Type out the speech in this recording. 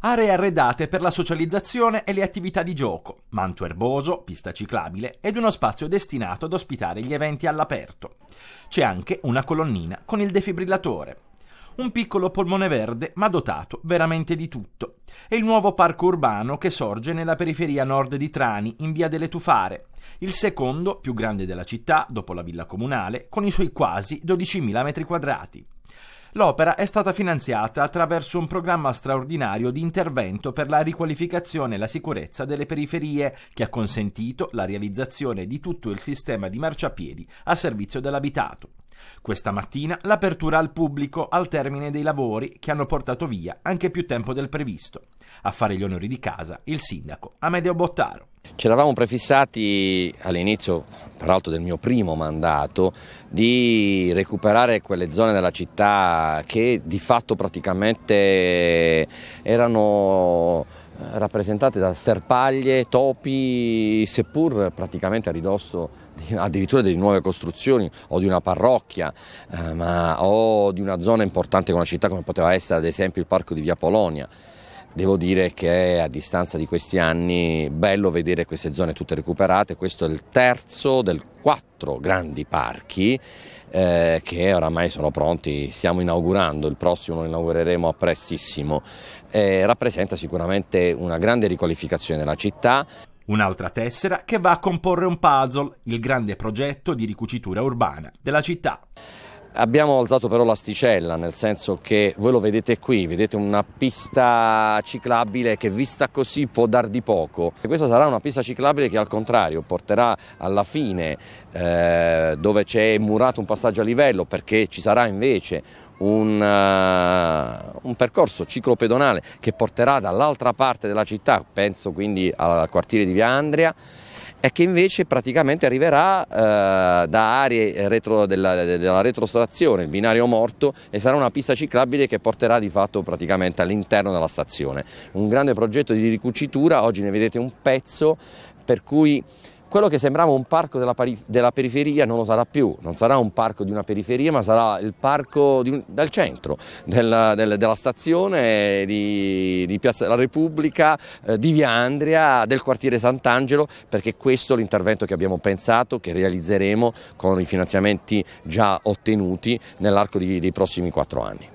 aree arredate per la socializzazione e le attività di gioco, manto erboso, pista ciclabile ed uno spazio destinato ad ospitare gli eventi all'aperto. C'è anche una colonnina con il defibrillatore. Un piccolo polmone verde, ma dotato veramente di tutto. E il nuovo parco urbano che sorge nella periferia nord di Trani, in via delle Tufare, il secondo più grande della città dopo la villa comunale, con i suoi quasi 12.000 m2. L'opera è stata finanziata attraverso un programma straordinario di intervento per la riqualificazione e la sicurezza delle periferie, che ha consentito la realizzazione di tutto il sistema di marciapiedi a servizio dell'abitato. Questa mattina l'apertura al pubblico al termine dei lavori che hanno portato via anche più tempo del previsto. A fare gli onori di casa il sindaco Amedeo Bottaro. Ce l'avamo prefissati all'inizio, peraltro del mio primo mandato, di recuperare quelle zone della città che di fatto praticamente erano eh, rappresentate da serpaglie, topi, seppur praticamente a ridosso addirittura di nuove costruzioni o di una parrocchia eh, ma, o di una zona importante con la città come poteva essere ad esempio il parco di Via Polonia. Devo dire che a distanza di questi anni è bello vedere queste zone tutte recuperate, questo è il terzo del quattro grandi parchi eh, che oramai sono pronti, stiamo inaugurando, il prossimo lo inaugureremo a prestissimo, eh, rappresenta sicuramente una grande riqualificazione della città. Un'altra tessera che va a comporre un puzzle, il grande progetto di ricucitura urbana della città. Abbiamo alzato però l'asticella, nel senso che voi lo vedete qui, vedete una pista ciclabile che vista così può dar di poco. E questa sarà una pista ciclabile che al contrario porterà alla fine eh, dove c'è murato un passaggio a livello perché ci sarà invece un, uh, un percorso ciclopedonale che porterà dall'altra parte della città, penso quindi al quartiere di Via Andria, è che invece praticamente arriverà eh, da aree retro della, della, retrostazione, il binario morto e sarà una pista ciclabile che porterà di fatto praticamente all'interno della stazione. Un grande progetto di ricucitura, oggi ne vedete un pezzo per cui quello che sembrava un parco della, della, periferia non lo sarà più, non sarà un parco di una periferia ma sarà il parco un, del centro, della, della, della stazione di, di, Piazza della Repubblica, eh, di Via Andria, del quartiere Sant'Angelo perché questo è l'intervento che abbiamo pensato, che realizzeremo con i finanziamenti già ottenuti nell'arco dei prossimi quattro anni.